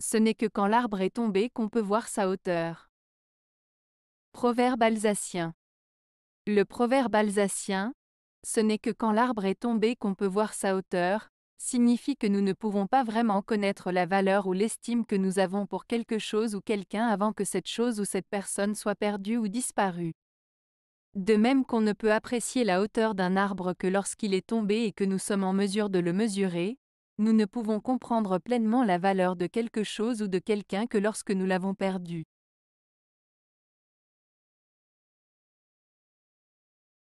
ce n'est que quand l'arbre est tombé qu'on peut voir sa hauteur. Proverbe alsacien. Le proverbe alsacien, ce n'est que quand l'arbre est tombé qu'on peut voir sa hauteur, signifie que nous ne pouvons pas vraiment connaître la valeur ou l'estime que nous avons pour quelque chose ou quelqu'un avant que cette chose ou cette personne soit perdue ou disparue. De même qu'on ne peut apprécier la hauteur d'un arbre que lorsqu'il est tombé et que nous sommes en mesure de le mesurer, nous ne pouvons comprendre pleinement la valeur de quelque chose ou de quelqu'un que lorsque nous l'avons perdu.